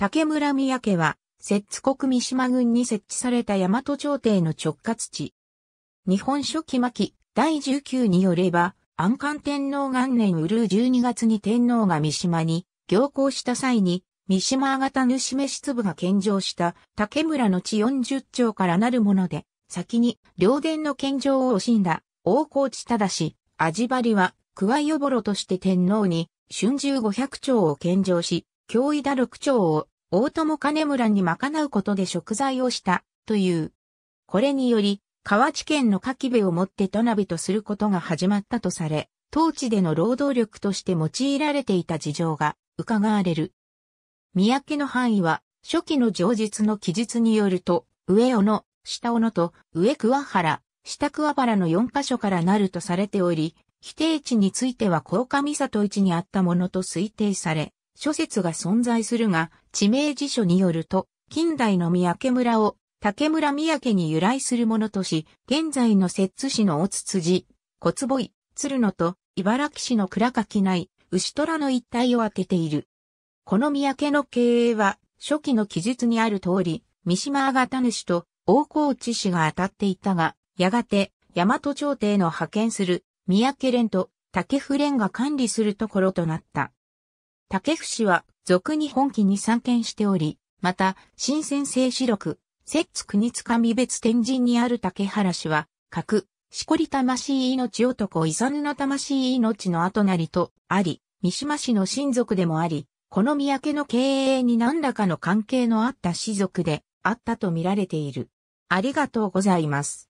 竹村宮家は、摂津国三島郡に設置された大和朝廷の直轄地。日本書紀末期第19によれば、安官天皇元年うるう12月に天皇が三島に行行した際に、三島型主室粒が献上した竹村の地40町からなるもので、先に両殿の献上を惜しんだ大河内忠し、味張りは、桑おぼろとして天皇に春秋500町を献上し、京井田六町を大友金村に賄うことで食材をした、という。これにより、河内県の柿部をもって都鍋とすることが始まったとされ、当地での労働力として用いられていた事情が伺われる。三宅の範囲は、初期の上述の記述によると、上尾の、下尾のと、上桑原、下桑原の4カ所からなるとされており、否定地については高架三里一にあったものと推定され、諸説が存在するが、地名辞書によると、近代の三宅村を竹村三宅に由来するものとし、現在の摂津市の大津辻、小坪井、鶴野と茨城市の倉垣内、牛虎の一帯を当てている。この三宅の経営は、初期の記述にある通り、三島方主と大河内氏が当たっていたが、やがて、大和朝廷の派遣する、三宅連と竹府連が管理するところとなった。竹伏は、俗に本気に参見しており、また、新鮮性四録、摂津国つかみ別天神にある竹原氏は、格、しこり魂命男イザヌの魂命の後なりと、あり、三島氏の親族でもあり、この三宅の経営に何らかの関係のあった氏族であったと見られている。ありがとうございます。